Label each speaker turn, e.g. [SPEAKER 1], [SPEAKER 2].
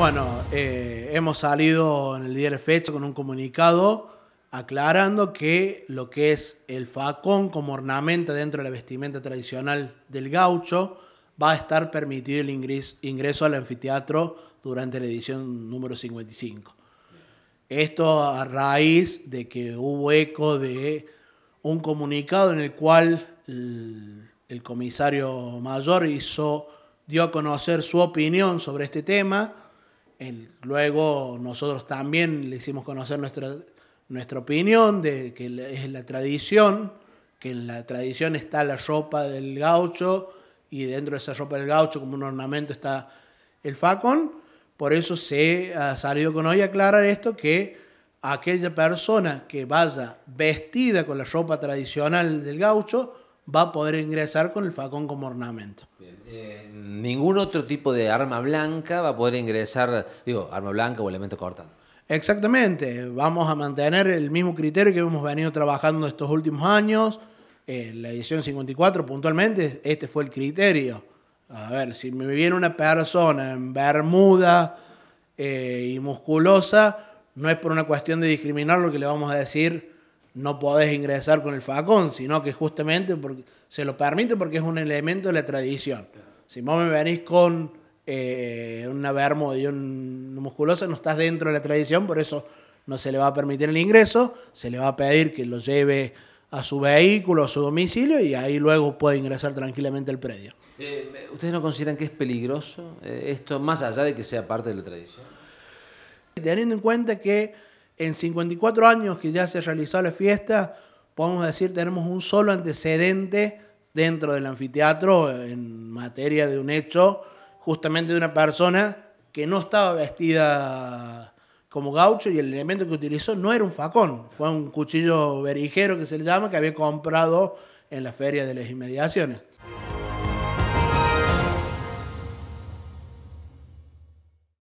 [SPEAKER 1] Bueno, eh, hemos salido en el día de fecha con un comunicado aclarando que lo que es el facón como ornamenta dentro de la vestimenta tradicional del gaucho va a estar permitido el ingreso al anfiteatro durante la edición número 55. Esto a raíz de que hubo eco de un comunicado en el cual el, el comisario mayor hizo, dio a conocer su opinión sobre este tema luego nosotros también le hicimos conocer nuestra, nuestra opinión de que es la tradición, que en la tradición está la ropa del gaucho y dentro de esa ropa del gaucho como un ornamento está el facón. Por eso se ha salido con hoy a aclarar esto, que aquella persona que vaya vestida con la ropa tradicional del gaucho va a poder ingresar con el facón como ornamento. Eh, ningún otro tipo de arma blanca va a poder ingresar, digo, arma blanca o elemento cortante. Exactamente, vamos a mantener el mismo criterio que hemos venido trabajando estos últimos años. Eh, la edición 54 puntualmente, este fue el criterio. A ver, si me viene una persona en bermuda eh, y musculosa, no es por una cuestión de discriminar lo que le vamos a decir no podés ingresar con el facón, sino que justamente se lo permite porque es un elemento de la tradición. Si vos me venís con un eh, una vermo y un musculosa, no estás dentro de la tradición, por eso no se le va a permitir el ingreso, se le va a pedir que lo lleve a su vehículo, a su domicilio, y ahí luego puede ingresar tranquilamente al predio. Eh, ¿Ustedes no consideran que es peligroso eh, esto, más allá de que sea parte de la tradición? Teniendo en cuenta que en 54 años que ya se realizó la fiesta, podemos decir tenemos un solo antecedente dentro del anfiteatro en materia de un hecho, justamente de una persona que no estaba vestida como gaucho y el elemento que utilizó no era un facón, fue un cuchillo berijero que se le llama, que había comprado en la feria de las inmediaciones.